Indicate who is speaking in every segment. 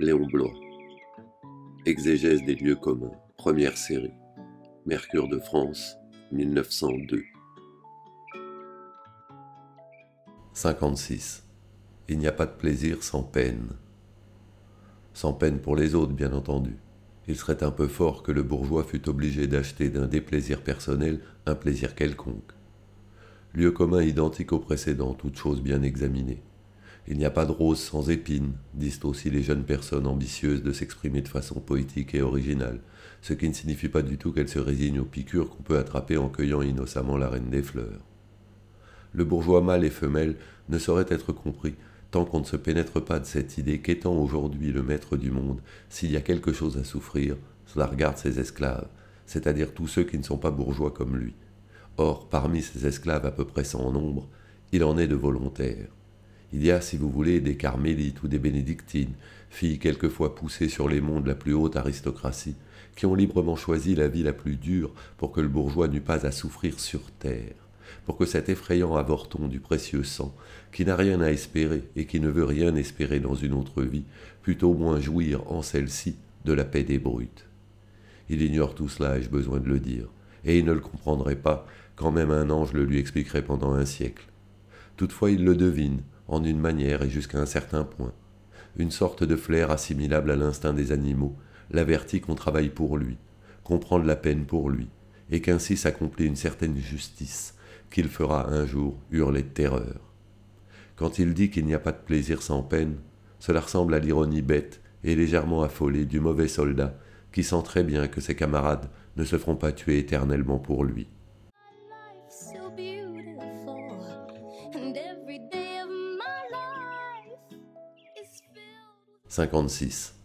Speaker 1: Léon Blois. Exégèse des lieux communs, première série. Mercure de France, 1902. 56. Il n'y a pas de plaisir sans peine. Sans peine pour les autres, bien entendu. Il serait un peu fort que le bourgeois fût obligé d'acheter d'un des plaisirs personnels un plaisir quelconque. Lieu commun identique au précédent, toute chose bien examinée. Il n'y a pas de rose sans épines, disent aussi les jeunes personnes ambitieuses de s'exprimer de façon poétique et originale, ce qui ne signifie pas du tout qu'elles se résignent aux piqûres qu'on peut attraper en cueillant innocemment la reine des fleurs. Le bourgeois mâle et femelle ne saurait être compris tant qu'on ne se pénètre pas de cette idée qu'étant aujourd'hui le maître du monde, s'il y a quelque chose à souffrir, cela regarde ses esclaves, c'est-à-dire tous ceux qui ne sont pas bourgeois comme lui. Or, parmi ces esclaves à peu près sans nombre, il en est de volontaires. Il y a, si vous voulez, des carmélites ou des bénédictines, filles quelquefois poussées sur les monts de la plus haute aristocratie, qui ont librement choisi la vie la plus dure pour que le bourgeois n'eût pas à souffrir sur terre, pour que cet effrayant avorton du précieux sang, qui n'a rien à espérer et qui ne veut rien espérer dans une autre vie, pût au moins jouir en celle-ci de la paix des brutes. Il ignore tout cela, ai-je besoin de le dire, et il ne le comprendrait pas, quand même un ange le lui expliquerait pendant un siècle. Toutefois il le devine, en une manière et jusqu'à un certain point. Une sorte de flair assimilable à l'instinct des animaux, l'avertit qu'on travaille pour lui, qu'on prend de la peine pour lui, et qu'ainsi s'accomplit une certaine justice, qu'il fera un jour hurler de terreur. Quand il dit qu'il n'y a pas de plaisir sans peine, cela ressemble à l'ironie bête et légèrement affolée du mauvais soldat qui sent très bien que ses camarades ne se feront pas tuer éternellement pour lui. 56.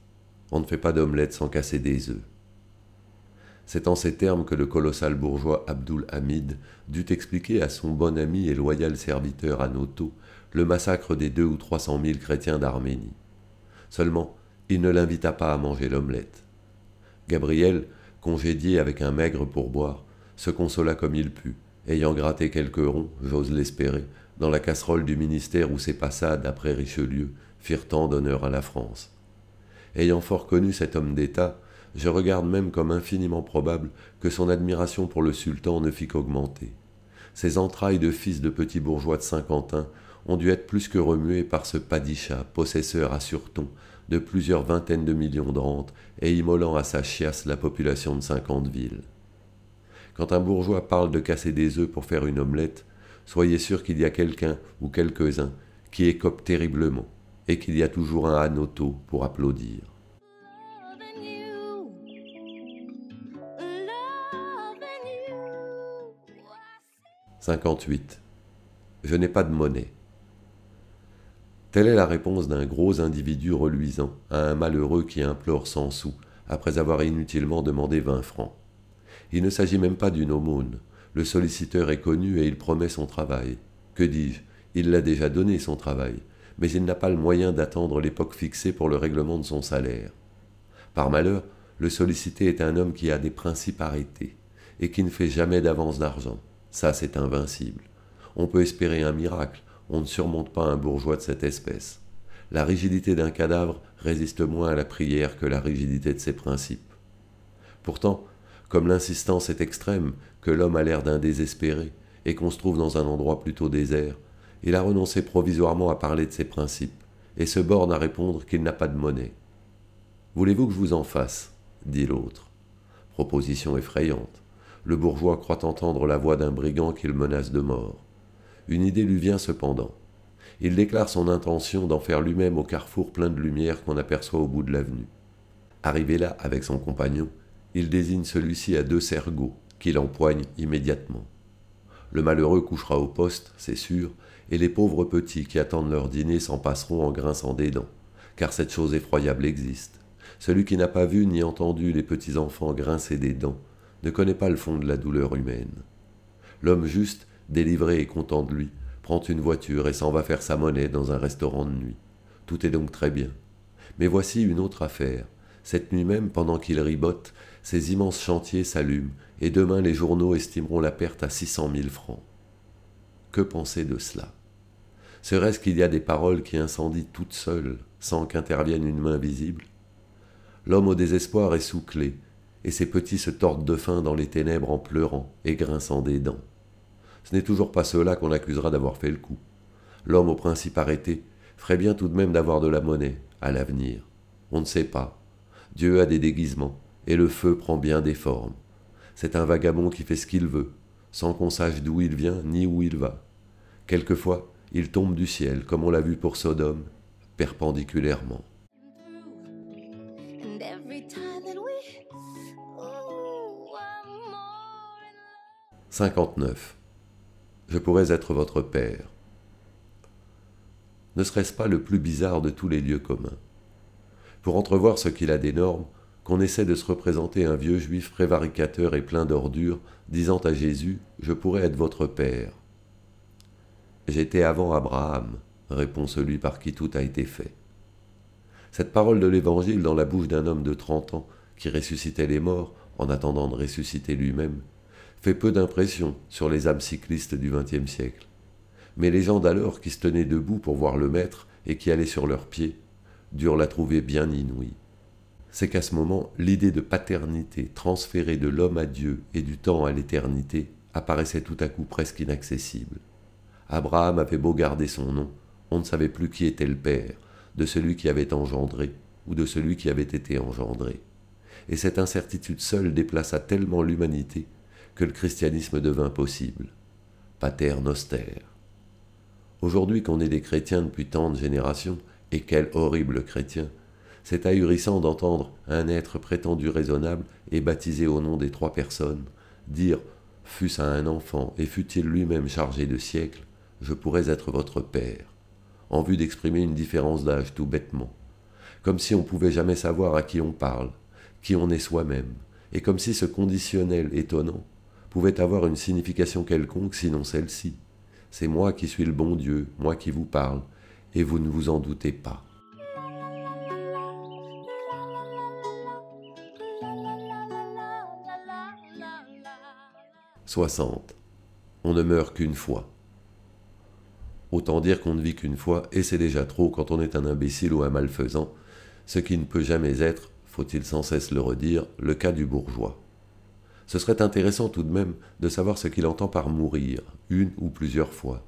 Speaker 1: On ne fait pas d'omelette sans casser des œufs. C'est en ces termes que le colossal bourgeois Abdul Hamid dut expliquer à son bon ami et loyal serviteur Anoto le massacre des deux ou trois cent mille chrétiens d'Arménie. Seulement, il ne l'invita pas à manger l'omelette. Gabriel, congédié avec un maigre pourboire, se consola comme il put, ayant gratté quelques ronds, j'ose l'espérer, dans la casserole du ministère où ses passades après Richelieu firent tant d'honneur à la France. Ayant fort connu cet homme d'État, je regarde même comme infiniment probable que son admiration pour le sultan ne fit qu'augmenter. Ses entrailles de fils de petits bourgeois de Saint-Quentin ont dû être plus que remuées par ce padishah possesseur à Surton de plusieurs vingtaines de millions de rentes et immolant à sa chiasse la population de cinquante villes. Quand un bourgeois parle de casser des œufs pour faire une omelette, soyez sûr qu'il y a quelqu'un ou quelques-uns qui écope terriblement et qu'il y a toujours un anoto pour applaudir. « 58. Je n'ai pas de monnaie. » Telle est la réponse d'un gros individu reluisant à un malheureux qui implore cent sous après avoir inutilement demandé vingt francs. Il ne s'agit même pas d'une aumône. Le solliciteur est connu et il promet son travail. Que dis-je Il l'a déjà donné son travail mais il n'a pas le moyen d'attendre l'époque fixée pour le règlement de son salaire. Par malheur, le sollicité est un homme qui a des principes arrêtés et qui ne fait jamais d'avance d'argent. Ça, c'est invincible. On peut espérer un miracle, on ne surmonte pas un bourgeois de cette espèce. La rigidité d'un cadavre résiste moins à la prière que la rigidité de ses principes. Pourtant, comme l'insistance est extrême, que l'homme a l'air d'un désespéré, et qu'on se trouve dans un endroit plutôt désert, il a renoncé provisoirement à parler de ses principes, et se borne à répondre qu'il n'a pas de monnaie. Voulez-vous que je vous en fasse dit l'autre. Proposition effrayante. Le bourgeois croit entendre la voix d'un brigand qu'il menace de mort. Une idée lui vient cependant. Il déclare son intention d'en faire lui-même au carrefour plein de lumière qu'on aperçoit au bout de l'avenue. Arrivé là avec son compagnon, il désigne celui-ci à deux sergots, qu'il empoigne immédiatement. Le malheureux couchera au poste, c'est sûr, et les pauvres petits qui attendent leur dîner s'en passeront en grinçant des dents, car cette chose effroyable existe. Celui qui n'a pas vu ni entendu les petits enfants grincer des dents ne connaît pas le fond de la douleur humaine. L'homme juste, délivré et content de lui, prend une voiture et s'en va faire sa monnaie dans un restaurant de nuit. Tout est donc très bien. Mais voici une autre affaire. Cette nuit même, pendant qu'il ribote, ces immenses chantiers s'allument, et demain les journaux estimeront la perte à 600 000 francs. Que penser de cela Serait-ce qu'il y a des paroles qui incendient toutes seules, sans qu'intervienne une main visible L'homme au désespoir est sous clé, et ses petits se tordent de faim dans les ténèbres en pleurant et grinçant des dents. Ce n'est toujours pas cela qu'on accusera d'avoir fait le coup. L'homme au principe arrêté ferait bien tout de même d'avoir de la monnaie, à l'avenir. On ne sait pas. Dieu a des déguisements, et le feu prend bien des formes. C'est un vagabond qui fait ce qu'il veut, sans qu'on sache d'où il vient ni où il va. Quelquefois, il tombe du ciel, comme on l'a vu pour Sodome, perpendiculairement. « 59. Je pourrais être votre père. Ne serait-ce pas le plus bizarre de tous les lieux communs Pour entrevoir ce qu'il a d'énorme, qu'on essaie de se représenter un vieux juif prévaricateur et plein d'ordures, disant à Jésus Je pourrais être votre père. J'étais avant Abraham, répond celui par qui tout a été fait. Cette parole de l'Évangile dans la bouche d'un homme de trente ans, qui ressuscitait les morts en attendant de ressusciter lui-même, fait peu d'impression sur les âmes cyclistes du XXe siècle. Mais les gens d'alors qui se tenaient debout pour voir le Maître et qui allaient sur leurs pieds, durent la trouver bien inouïe. C'est qu'à ce moment, l'idée de paternité transférée de l'homme à Dieu et du temps à l'éternité apparaissait tout à coup presque inaccessible. Abraham avait beau garder son nom, on ne savait plus qui était le père, de celui qui avait engendré, ou de celui qui avait été engendré. Et cette incertitude seule déplaça tellement l'humanité que le christianisme devint possible. Pater noster. Aujourd'hui qu'on est des chrétiens depuis tant de générations, et quel horrible chrétien, c'est ahurissant d'entendre un être prétendu raisonnable et baptisé au nom des trois personnes dire fût-ce à un enfant et fût il lui-même chargé de siècles, je pourrais être votre père, en vue d'exprimer une différence d'âge tout bêtement, comme si on pouvait jamais savoir à qui on parle, qui on est soi-même, et comme si ce conditionnel étonnant pouvait avoir une signification quelconque sinon celle-ci. C'est moi qui suis le bon Dieu, moi qui vous parle, et vous ne vous en doutez pas. « 60. On ne meurt qu'une fois. Autant dire qu'on ne vit qu'une fois, et c'est déjà trop quand on est un imbécile ou un malfaisant, ce qui ne peut jamais être, faut-il sans cesse le redire, le cas du bourgeois. Ce serait intéressant tout de même de savoir ce qu'il entend par mourir, une ou plusieurs fois.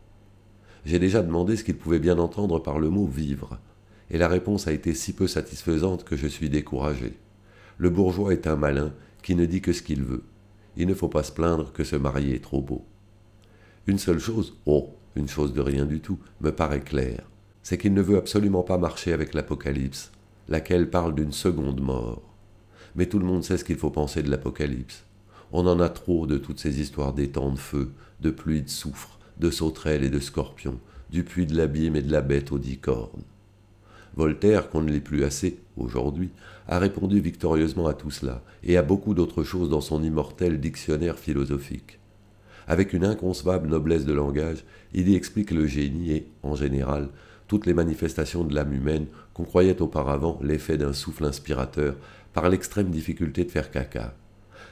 Speaker 1: J'ai déjà demandé ce qu'il pouvait bien entendre par le mot vivre, et la réponse a été si peu satisfaisante que je suis découragé. Le bourgeois est un malin qui ne dit que ce qu'il veut. Il ne faut pas se plaindre que se marier est trop beau. Une seule chose, oh, une chose de rien du tout, me paraît claire. C'est qu'il ne veut absolument pas marcher avec l'Apocalypse, laquelle parle d'une seconde mort. Mais tout le monde sait ce qu'il faut penser de l'Apocalypse. On en a trop de toutes ces histoires d'étangs de feu, de pluies de soufre, de sauterelles et de scorpions, du puits de l'abîme et de la bête aux dix cornes. Voltaire, qu'on ne lit plus assez aujourd'hui, a répondu victorieusement à tout cela et à beaucoup d'autres choses dans son immortel dictionnaire philosophique. Avec une inconcevable noblesse de langage, il y explique le génie et, en général, toutes les manifestations de l'âme humaine qu'on croyait auparavant l'effet d'un souffle inspirateur par l'extrême difficulté de faire caca.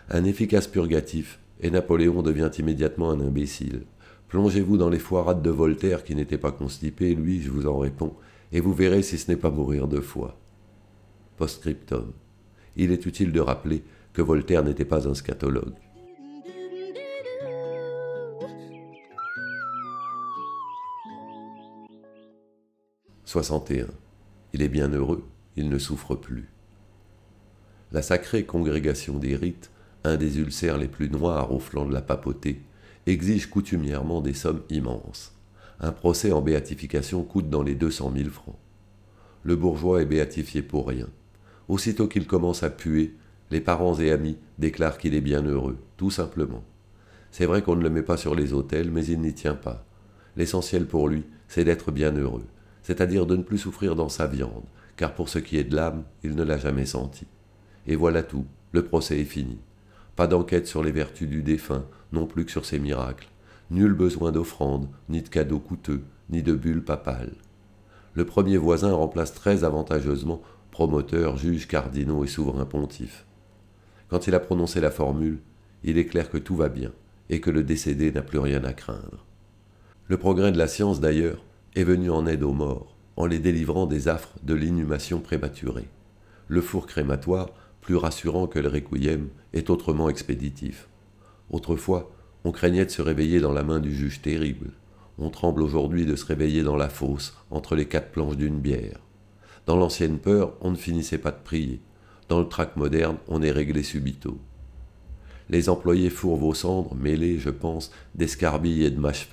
Speaker 1: Un efficace purgatif, et Napoléon devient immédiatement un imbécile. Plongez-vous dans les foirades de Voltaire qui n'était pas constipé, lui, je vous en réponds, et vous verrez si ce n'est pas mourir de fois. Postscriptum. Il est utile de rappeler que Voltaire n'était pas un scatologue. 61. Il est bien heureux, il ne souffre plus. La sacrée congrégation des rites, un des ulcères les plus noirs au flanc de la papauté, exige coutumièrement des sommes immenses. Un procès en béatification coûte dans les 200 000 francs. Le bourgeois est béatifié pour rien. Aussitôt qu'il commence à puer, les parents et amis déclarent qu'il est bien heureux, tout simplement. C'est vrai qu'on ne le met pas sur les autels, mais il n'y tient pas. L'essentiel pour lui, c'est d'être bien heureux c'est-à-dire de ne plus souffrir dans sa viande, car pour ce qui est de l'âme, il ne l'a jamais senti. Et voilà tout, le procès est fini. Pas d'enquête sur les vertus du défunt, non plus que sur ses miracles. Nul besoin d'offrandes, ni de cadeaux coûteux, ni de bulles papales. Le premier voisin remplace très avantageusement promoteur, juge, cardinaux et souverain pontife. Quand il a prononcé la formule, il est clair que tout va bien et que le décédé n'a plus rien à craindre. Le progrès de la science, d'ailleurs, est venu en aide aux morts, en les délivrant des affres de l'inhumation prématurée. Le four crématoire, plus rassurant que le requiem, est autrement expéditif. Autrefois, on craignait de se réveiller dans la main du juge terrible. On tremble aujourd'hui de se réveiller dans la fosse, entre les quatre planches d'une bière. Dans l'ancienne peur, on ne finissait pas de prier. Dans le trac moderne, on est réglé subito. Les employés fourrent vos cendres, mêlées, je pense, d'escarbilles et de mâches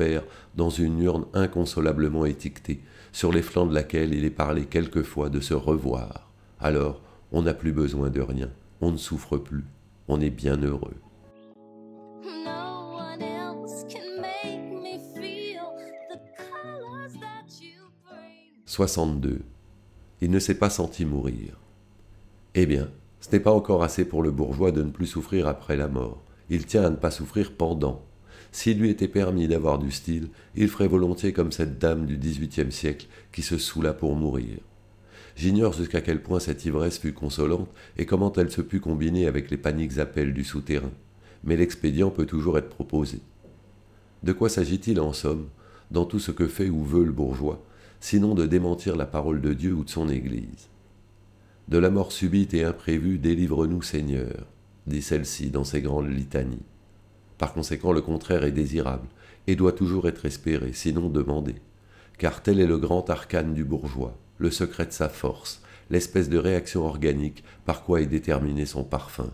Speaker 1: dans une urne inconsolablement étiquetée, sur les flancs de laquelle il est parlé quelquefois de se revoir. Alors, on n'a plus besoin de rien, on ne souffre plus, on est bien heureux. « 62. Il ne s'est pas senti mourir. Eh bien, ce n'est pas encore assez pour le bourgeois de ne plus souffrir après la mort. Il tient à ne pas souffrir pendant. S'il lui était permis d'avoir du style, il ferait volontiers comme cette dame du XVIIIe siècle qui se saoula pour mourir. J'ignore jusqu'à quel point cette ivresse fut consolante et comment elle se put combiner avec les paniques appels du souterrain. Mais l'expédient peut toujours être proposé. De quoi s'agit-il en somme, dans tout ce que fait ou veut le bourgeois, sinon de démentir la parole de Dieu ou de son Église de la mort subite et imprévue, délivre-nous Seigneur, dit celle-ci dans ses grandes litanies. Par conséquent, le contraire est désirable et doit toujours être espéré, sinon demandé, car tel est le grand arcane du bourgeois, le secret de sa force, l'espèce de réaction organique par quoi est déterminé son parfum.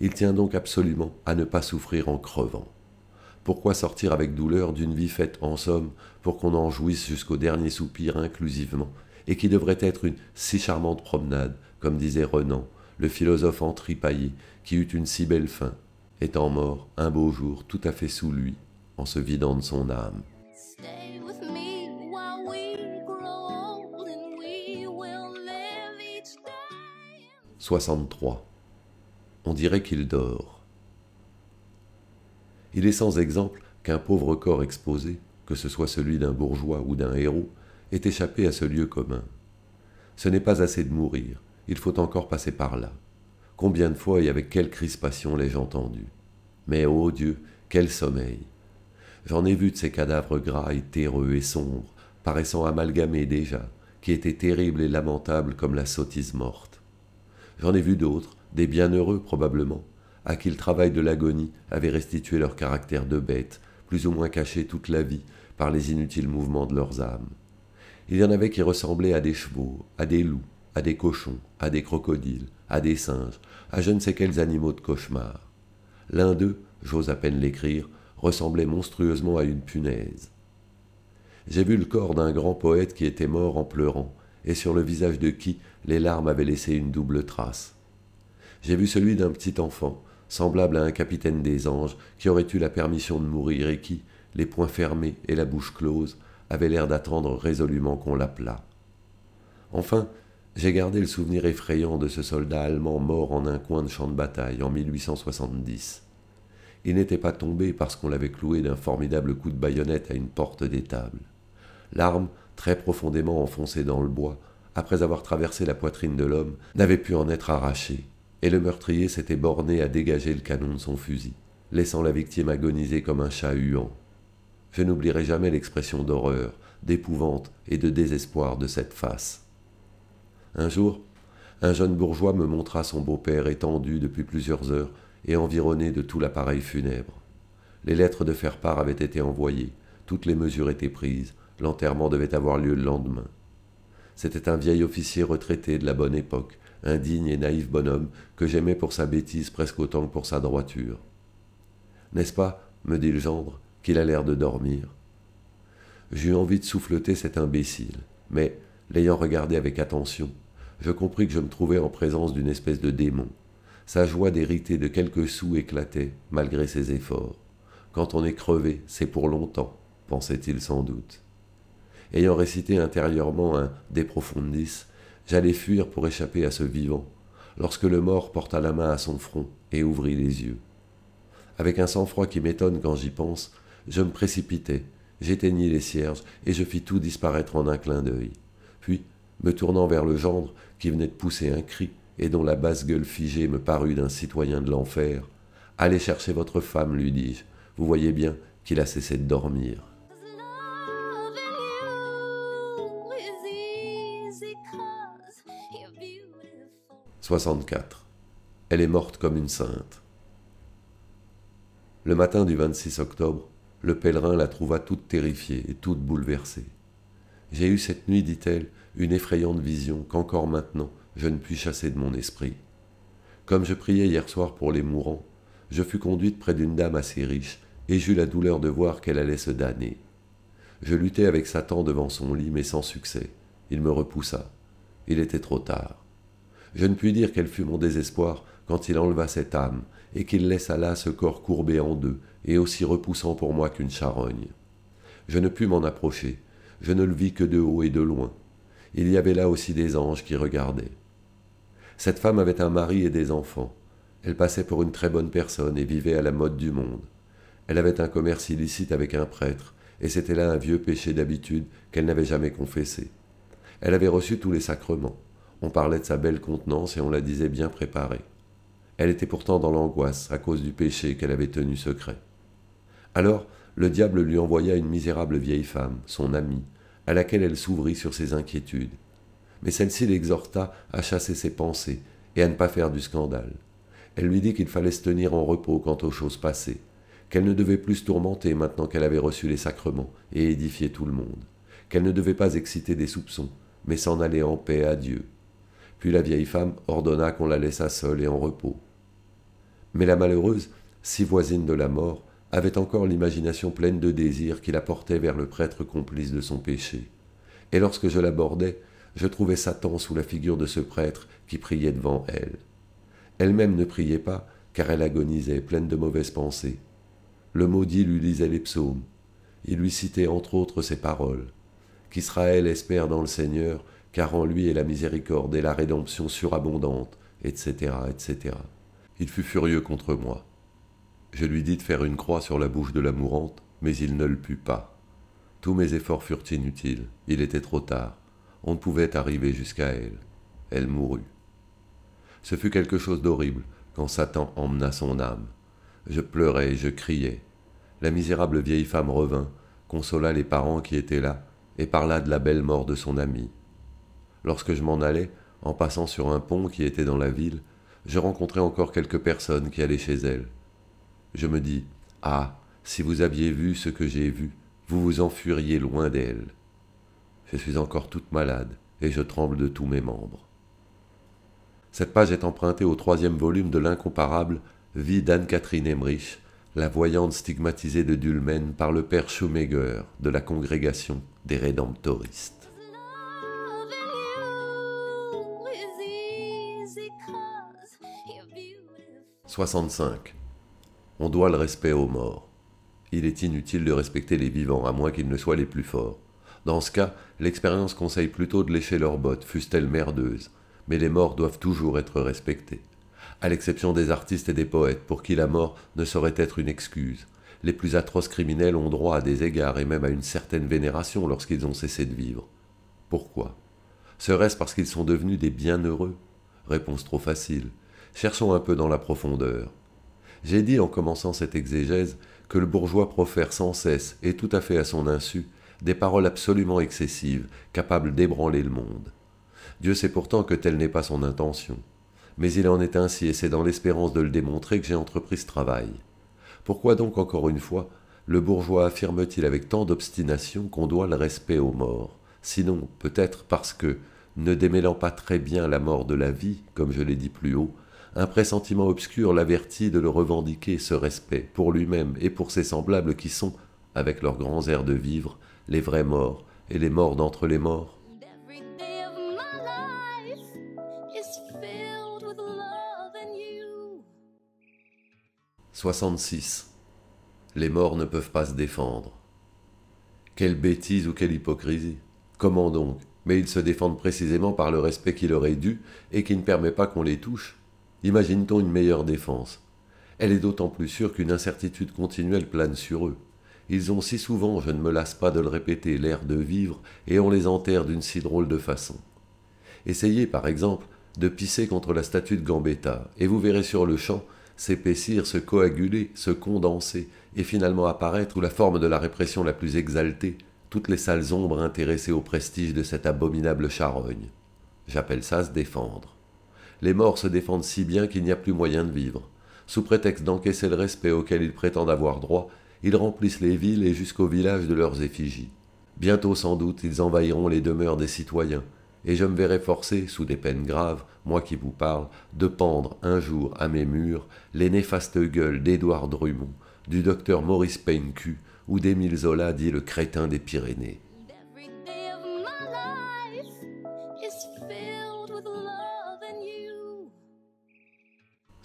Speaker 1: Il tient donc absolument à ne pas souffrir en crevant. Pourquoi sortir avec douleur d'une vie faite en somme pour qu'on en jouisse jusqu'au dernier soupir inclusivement et qui devrait être une si charmante promenade, comme disait Renan, le philosophe en entripaillé, qui eut une si belle fin, étant mort un beau jour tout à fait sous lui, en se vidant de son âme. « 63. On dirait qu'il dort. Il est sans exemple qu'un pauvre corps exposé, que ce soit celui d'un bourgeois ou d'un héros, est échappé à ce lieu commun. Ce n'est pas assez de mourir, il faut encore passer par là. Combien de fois et avec quelle crispation l'ai-je entendu Mais ô Dieu, quel sommeil J'en ai vu de ces cadavres gras et terreux et sombres, paraissant amalgamés déjà, qui étaient terribles et lamentables comme la sottise morte. J'en ai vu d'autres, des bienheureux probablement, à qui le travail de l'agonie avait restitué leur caractère de bête, plus ou moins caché toute la vie par les inutiles mouvements de leurs âmes. Il y en avait qui ressemblaient à des chevaux, à des loups, à des cochons, à des crocodiles, à des singes, à je ne sais quels animaux de cauchemar. L'un d'eux, j'ose à peine l'écrire, ressemblait monstrueusement à une punaise. J'ai vu le corps d'un grand poète qui était mort en pleurant, et sur le visage de qui les larmes avaient laissé une double trace. J'ai vu celui d'un petit enfant, semblable à un capitaine des anges, qui aurait eu la permission de mourir et qui, les poings fermés et la bouche close, avait l'air d'attendre résolument qu'on l'appelât. Enfin, j'ai gardé le souvenir effrayant de ce soldat allemand mort en un coin de champ de bataille en 1870. Il n'était pas tombé parce qu'on l'avait cloué d'un formidable coup de baïonnette à une porte d'étable. L'arme, très profondément enfoncée dans le bois, après avoir traversé la poitrine de l'homme, n'avait pu en être arrachée, et le meurtrier s'était borné à dégager le canon de son fusil, laissant la victime agoniser comme un chat huant. Je n'oublierai jamais l'expression d'horreur, d'épouvante et de désespoir de cette face. Un jour, un jeune bourgeois me montra son beau-père étendu depuis plusieurs heures et environné de tout l'appareil funèbre. Les lettres de faire part avaient été envoyées, toutes les mesures étaient prises, l'enterrement devait avoir lieu le lendemain. C'était un vieil officier retraité de la bonne époque, un digne et naïf bonhomme que j'aimais pour sa bêtise presque autant que pour sa droiture. N'est-ce pas, me dit le gendre, qu'il a l'air de dormir. J'eus envie de souffleter cet imbécile, mais, l'ayant regardé avec attention, je compris que je me trouvais en présence d'une espèce de démon. Sa joie d'hériter de quelques sous éclatait, malgré ses efforts. Quand on est crevé, c'est pour longtemps, pensait-il sans doute. Ayant récité intérieurement un De profundis, j'allais fuir pour échapper à ce vivant, lorsque le mort porta la main à son front et ouvrit les yeux. Avec un sang-froid qui m'étonne quand j'y pense, je me précipitai, j'éteignis les cierges et je fis tout disparaître en un clin d'œil. Puis, me tournant vers le gendre, qui venait de pousser un cri et dont la basse gueule figée me parut d'un citoyen de l'enfer, Allez chercher votre femme, lui dis-je. Vous voyez bien qu'il a cessé de dormir. « 64. Elle est morte comme une sainte. Le matin du 26 octobre, le pèlerin la trouva toute terrifiée et toute bouleversée. J'ai eu cette nuit, dit-elle, une effrayante vision qu'encore maintenant je ne puis chasser de mon esprit. Comme je priais hier soir pour les mourants, je fus conduite près d'une dame assez riche, et j'eus la douleur de voir qu'elle allait se damner. Je luttai avec Satan devant son lit, mais sans succès. Il me repoussa. Il était trop tard. Je ne puis dire quel fut mon désespoir quand il enleva cette âme et qu'il laissa là ce corps courbé en deux, et aussi repoussant pour moi qu'une charogne. Je ne pus m'en approcher, je ne le vis que de haut et de loin. Il y avait là aussi des anges qui regardaient. Cette femme avait un mari et des enfants. Elle passait pour une très bonne personne et vivait à la mode du monde. Elle avait un commerce illicite avec un prêtre, et c'était là un vieux péché d'habitude qu'elle n'avait jamais confessé. Elle avait reçu tous les sacrements. On parlait de sa belle contenance et on la disait bien préparée. Elle était pourtant dans l'angoisse à cause du péché qu'elle avait tenu secret. Alors, le diable lui envoya une misérable vieille femme, son amie, à laquelle elle s'ouvrit sur ses inquiétudes. Mais celle-ci l'exhorta à chasser ses pensées et à ne pas faire du scandale. Elle lui dit qu'il fallait se tenir en repos quant aux choses passées, qu'elle ne devait plus se tourmenter maintenant qu'elle avait reçu les sacrements et édifié tout le monde, qu'elle ne devait pas exciter des soupçons, mais s'en aller en paix à Dieu. Puis la vieille femme ordonna qu'on la laissât seule et en repos, mais la malheureuse, si voisine de la mort, avait encore l'imagination pleine de désirs qui la portait vers le prêtre complice de son péché. Et lorsque je l'abordais, je trouvais Satan sous la figure de ce prêtre qui priait devant elle. Elle-même ne priait pas, car elle agonisait, pleine de mauvaises pensées. Le maudit lui lisait les psaumes. Il lui citait entre autres ces paroles. Qu'Israël espère dans le Seigneur, car en lui est la miséricorde et la rédemption surabondante, etc., etc. Il fut furieux contre moi. Je lui dis de faire une croix sur la bouche de la mourante, mais il ne le put pas. Tous mes efforts furent inutiles, il était trop tard. On ne pouvait arriver jusqu'à elle. Elle mourut. Ce fut quelque chose d'horrible quand Satan emmena son âme. Je pleurais, je criais. La misérable vieille femme revint, consola les parents qui étaient là, et parla de la belle mort de son amie. Lorsque je m'en allais, en passant sur un pont qui était dans la ville, je rencontrais encore quelques personnes qui allaient chez elle. Je me dis Ah, si vous aviez vu ce que j'ai vu, vous vous enfuiriez loin d'elle. Je suis encore toute malade et je tremble de tous mes membres. Cette page est empruntée au troisième volume de l'incomparable Vie d'Anne-Catherine Emmerich, la voyante stigmatisée de Dulmen par le père Schumegger de la congrégation des rédemptoristes. 65. On doit le respect aux morts. Il est inutile de respecter les vivants, à moins qu'ils ne soient les plus forts. Dans ce cas, l'expérience conseille plutôt de lécher leurs bottes, fussent-elles merdeuses. Mais les morts doivent toujours être respectés. À l'exception des artistes et des poètes, pour qui la mort ne saurait être une excuse. Les plus atroces criminels ont droit à des égards et même à une certaine vénération lorsqu'ils ont cessé de vivre. Pourquoi Serait-ce parce qu'ils sont devenus des bienheureux Réponse trop facile. Cherchons un peu dans la profondeur. J'ai dit en commençant cette exégèse que le bourgeois profère sans cesse, et tout à fait à son insu, des paroles absolument excessives, capables d'ébranler le monde. Dieu sait pourtant que telle n'est pas son intention. Mais il en est ainsi, et c'est dans l'espérance de le démontrer que j'ai entrepris ce travail. Pourquoi donc, encore une fois, le bourgeois affirme-t-il avec tant d'obstination qu'on doit le respect aux morts Sinon, peut-être parce que, ne démêlant pas très bien la mort de la vie, comme je l'ai dit plus haut, un pressentiment obscur l'avertit de le revendiquer ce respect, pour lui-même et pour ses semblables qui sont, avec leurs grands airs de vivre, les vrais morts et les morts d'entre les morts. « 66. Les morts ne peuvent pas se défendre. Quelle bêtise ou quelle hypocrisie Comment donc Mais ils se défendent précisément par le respect qui leur est dû et qui ne permet pas qu'on les touche. Imagine-t-on une meilleure défense Elle est d'autant plus sûre qu'une incertitude continuelle plane sur eux. Ils ont si souvent, je ne me lasse pas de le répéter, l'air de vivre, et on les enterre d'une si drôle de façon. Essayez, par exemple, de pisser contre la statue de Gambetta, et vous verrez sur le champ s'épaissir, se coaguler, se condenser, et finalement apparaître, sous la forme de la répression la plus exaltée, toutes les sales ombres intéressées au prestige de cette abominable charogne. J'appelle ça se défendre les morts se défendent si bien qu'il n'y a plus moyen de vivre. Sous prétexte d'encaisser le respect auquel ils prétendent avoir droit, ils remplissent les villes et jusqu'aux villages de leurs effigies. Bientôt sans doute ils envahiront les demeures des citoyens, et je me verrai forcé, sous des peines graves, moi qui vous parle, de pendre un jour à mes murs les néfastes gueules d'Édouard Drummond, du docteur Maurice Peinecu ou d'Émile Zola dit le crétin des Pyrénées.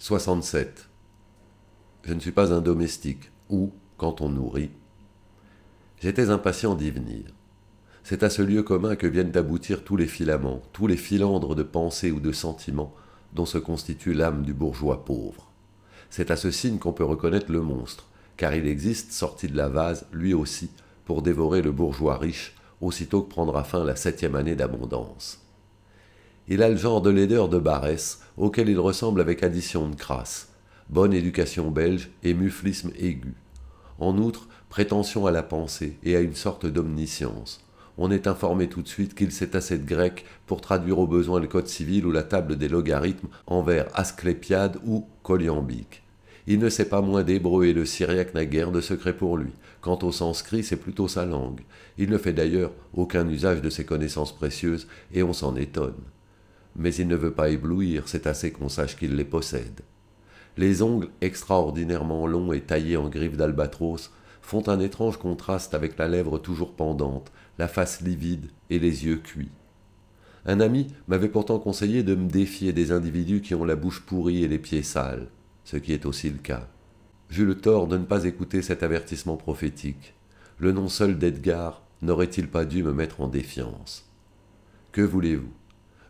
Speaker 1: 67. Je ne suis pas un domestique, ou, quand on nourrit, j'étais impatient d'y venir. C'est à ce lieu commun que viennent aboutir tous les filaments, tous les filandres de pensée ou de sentiments dont se constitue l'âme du bourgeois pauvre. C'est à ce signe qu'on peut reconnaître le monstre, car il existe, sorti de la vase, lui aussi, pour dévorer le bourgeois riche, aussitôt que prendra fin la septième année d'abondance. Il a le genre de laideur de Barès, auquel il ressemble avec addition de crasse. Bonne éducation belge et muflisme aigu. En outre, prétention à la pensée et à une sorte d'omniscience. On est informé tout de suite qu'il sait assez de grec pour traduire au besoin le code civil ou la table des logarithmes en vers asclépiade ou coliambique. Il ne sait pas moins d'hébreu et le syriaque n'a guère de secret pour lui. Quant au sanskrit, c'est plutôt sa langue. Il ne fait d'ailleurs aucun usage de ses connaissances précieuses et on s'en étonne mais il ne veut pas éblouir, c'est assez qu'on sache qu'il les possède. Les ongles, extraordinairement longs et taillés en griffes d'albatros, font un étrange contraste avec la lèvre toujours pendante, la face livide et les yeux cuits. Un ami m'avait pourtant conseillé de me défier des individus qui ont la bouche pourrie et les pieds sales, ce qui est aussi le cas. J'eus le tort de ne pas écouter cet avertissement prophétique. Le nom seul d'Edgar n'aurait-il pas dû me mettre en défiance Que voulez-vous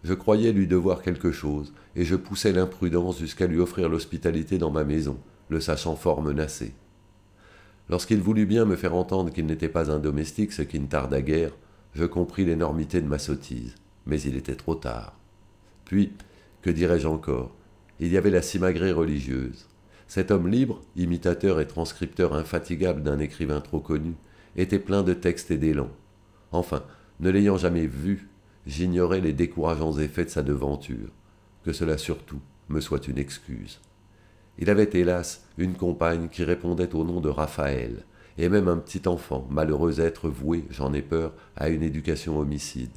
Speaker 1: je croyais lui devoir quelque chose, et je poussais l'imprudence jusqu'à lui offrir l'hospitalité dans ma maison, le sachant fort menacé. Lorsqu'il voulut bien me faire entendre qu'il n'était pas un domestique, ce qui ne tarda guère, je compris l'énormité de ma sottise, mais il était trop tard. Puis, que dirais-je encore Il y avait la simagrée religieuse. Cet homme libre, imitateur et transcripteur infatigable d'un écrivain trop connu, était plein de textes et d'élan. Enfin, ne l'ayant jamais vu, j'ignorais les décourageants effets de sa devanture, que cela surtout me soit une excuse. Il avait hélas une compagne qui répondait au nom de Raphaël, et même un petit enfant, malheureux être voué, j'en ai peur, à une éducation homicide.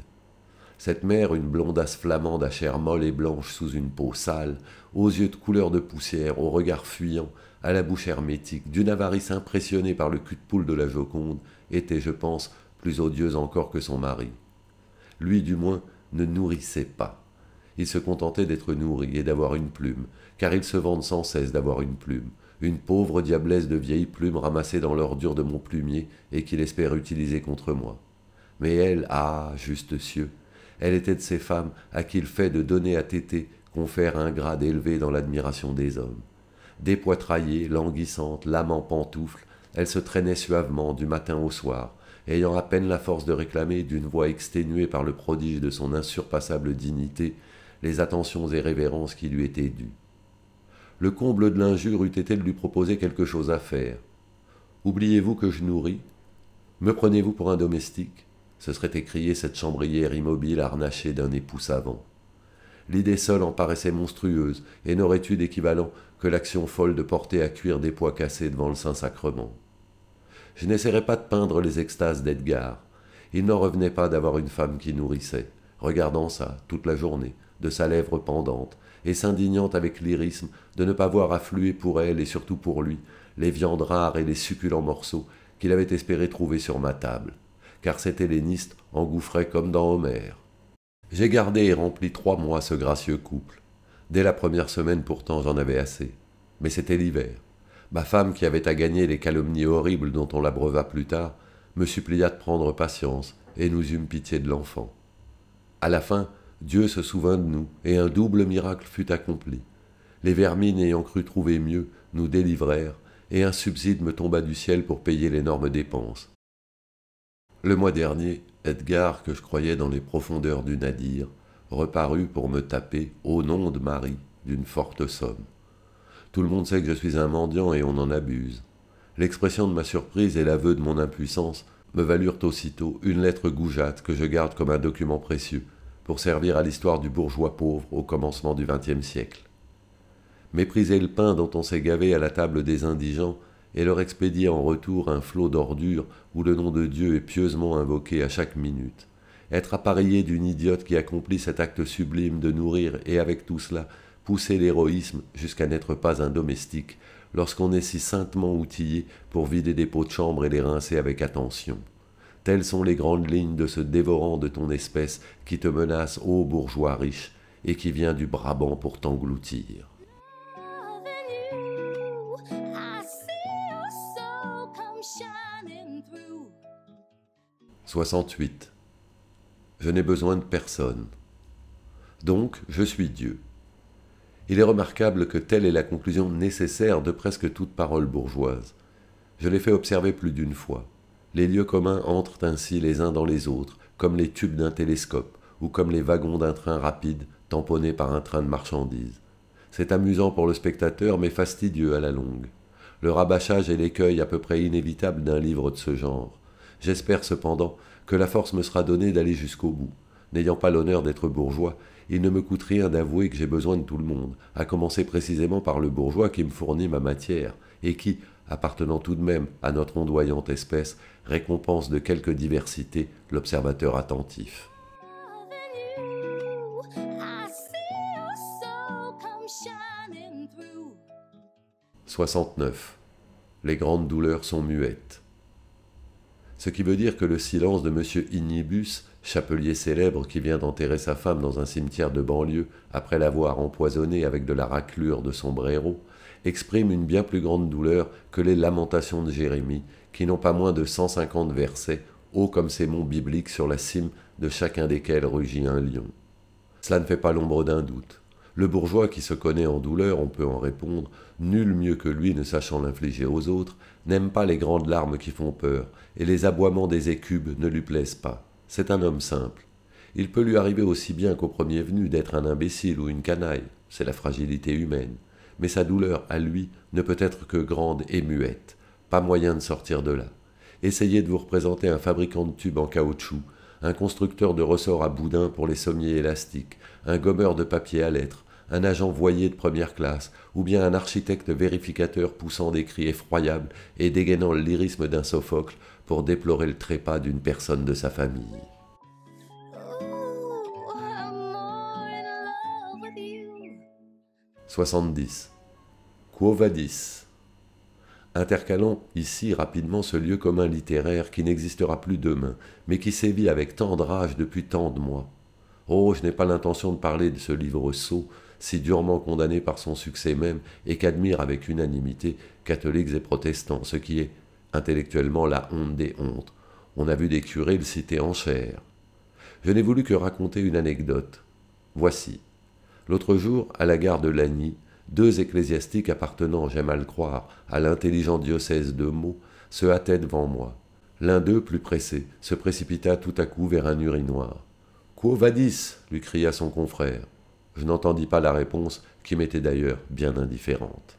Speaker 1: Cette mère, une blondasse flamande à chair molle et blanche sous une peau sale, aux yeux de couleur de poussière, au regard fuyant, à la bouche hermétique, d'une avarice impressionnée par le cul de poule de la Joconde, était, je pense, plus odieuse encore que son mari lui du moins, ne nourrissait pas. Il se contentait d'être nourri et d'avoir une plume, car il se vante sans cesse d'avoir une plume, une pauvre diablesse de vieille plume ramassée dans l'ordure de mon plumier et qu'il espère utiliser contre moi. Mais elle, ah, juste cieux, elle était de ces femmes à qui le fait de donner à Tété confère un grade élevé dans l'admiration des hommes. Dépoitraillée, languissante, l'âme en pantoufles, elle se traînait suavement du matin au soir, ayant à peine la force de réclamer d'une voix exténuée par le prodige de son insurpassable dignité les attentions et révérences qui lui étaient dues. Le comble de l'injure eût été de lui proposer quelque chose à faire. Oubliez-vous que je nourris Me prenez-vous pour un domestique se serait écriée cette chambrière immobile harnachée d'un époux savant. L'idée seule en paraissait monstrueuse et n'aurait eu d'équivalent que l'action folle de porter à cuire des pois cassés devant le Saint-Sacrement. Je n'essaierai pas de peindre les extases d'Edgar. Il n'en revenait pas d'avoir une femme qui nourrissait, regardant ça toute la journée, de sa lèvre pendante, et s'indignant avec lyrisme de ne pas voir affluer pour elle et surtout pour lui les viandes rares et les succulents morceaux qu'il avait espéré trouver sur ma table, car cet helléniste engouffrait comme dans Homère. J'ai gardé et rempli trois mois ce gracieux couple. Dès la première semaine pourtant j'en avais assez. Mais c'était l'hiver. Ma femme, qui avait à gagner les calomnies horribles dont on l'abreuva plus tard, me supplia de prendre patience, et nous eûmes pitié de l'enfant. À la fin, Dieu se souvint de nous, et un double miracle fut accompli. Les vermines ayant cru trouver mieux, nous délivrèrent, et un subside me tomba du ciel pour payer l'énorme dépense. Le mois dernier, Edgar, que je croyais dans les profondeurs du Nadir, reparut pour me taper, au nom de Marie, d'une forte somme. Tout le monde sait que je suis un mendiant et on en abuse. L'expression de ma surprise et l'aveu de mon impuissance me valurent aussitôt une lettre goujate que je garde comme un document précieux pour servir à l'histoire du bourgeois pauvre au commencement du XXe siècle. Mépriser le pain dont on s'est gavé à la table des indigents et leur expédier en retour un flot d'ordures où le nom de Dieu est pieusement invoqué à chaque minute. Être appareillé d'une idiote qui accomplit cet acte sublime de nourrir et avec tout cela pousser l'héroïsme jusqu'à n'être pas un domestique, lorsqu'on est si saintement outillé pour vider des pots de chambre et les rincer avec attention. Telles sont les grandes lignes de ce dévorant de ton espèce qui te menace, ô bourgeois riche, et qui vient du Brabant pour t'engloutir. « 68. Je n'ai besoin de personne. Donc, je suis Dieu. Il est remarquable que telle est la conclusion nécessaire de presque toute parole bourgeoise. Je l'ai fait observer plus d'une fois. Les lieux communs entrent ainsi les uns dans les autres, comme les tubes d'un télescope, ou comme les wagons d'un train rapide tamponnés par un train de marchandises. C'est amusant pour le spectateur, mais fastidieux à la longue. Le rabâchage est l'écueil à peu près inévitable d'un livre de ce genre. J'espère cependant que la force me sera donnée d'aller jusqu'au bout. N'ayant pas l'honneur d'être bourgeois, il ne me coûte rien d'avouer que j'ai besoin de tout le monde, à commencer précisément par le bourgeois qui me fournit ma matière, et qui, appartenant tout de même à notre ondoyante espèce, récompense de quelque diversité l'observateur attentif. « 69. Les grandes douleurs sont muettes. Ce qui veut dire que le silence de M. Inibus, chapelier célèbre qui vient d'enterrer sa femme dans un cimetière de banlieue après l'avoir empoisonnée avec de la raclure de son sombrero, exprime une bien plus grande douleur que les lamentations de Jérémie, qui n'ont pas moins de 150 versets, hauts comme ces monts bibliques sur la cime de chacun desquels rugit un lion. Cela ne fait pas l'ombre d'un doute. Le bourgeois qui se connaît en douleur, on peut en répondre, nul mieux que lui ne sachant l'infliger aux autres, n'aime pas les grandes larmes qui font peur, et les aboiements des écubes ne lui plaisent pas. C'est un homme simple. Il peut lui arriver aussi bien qu'au premier venu d'être un imbécile ou une canaille, c'est la fragilité humaine, mais sa douleur, à lui, ne peut être que grande et muette, pas moyen de sortir de là. Essayez de vous représenter un fabricant de tubes en caoutchouc, un constructeur de ressorts à boudin pour les sommiers élastiques, un gommeur de papier à lettres, un agent voyer de première classe, ou bien un architecte vérificateur poussant des cris effroyables et dégainant le lyrisme d'un Sophocle pour déplorer le trépas d'une personne de sa famille. 70. Quo vadis Intercalons ici rapidement ce lieu commun littéraire qui n'existera plus demain, mais qui sévit avec tant de rage depuis tant de mois. Oh, je n'ai pas l'intention de parler de ce livre sot si durement condamné par son succès même et qu'admirent avec unanimité catholiques et protestants, ce qui est intellectuellement la honte des hontes. On a vu des curés le citer en chair. Je n'ai voulu que raconter une anecdote. Voici. L'autre jour, à la gare de Lagny, deux ecclésiastiques appartenant, j'aime à le croire, à l'intelligent diocèse de Meaux se hâtaient devant moi. L'un d'eux, plus pressé, se précipita tout à coup vers un urinoir. Quo vadis lui cria son confrère. Je n'entendis pas la réponse qui m'était d'ailleurs bien indifférente.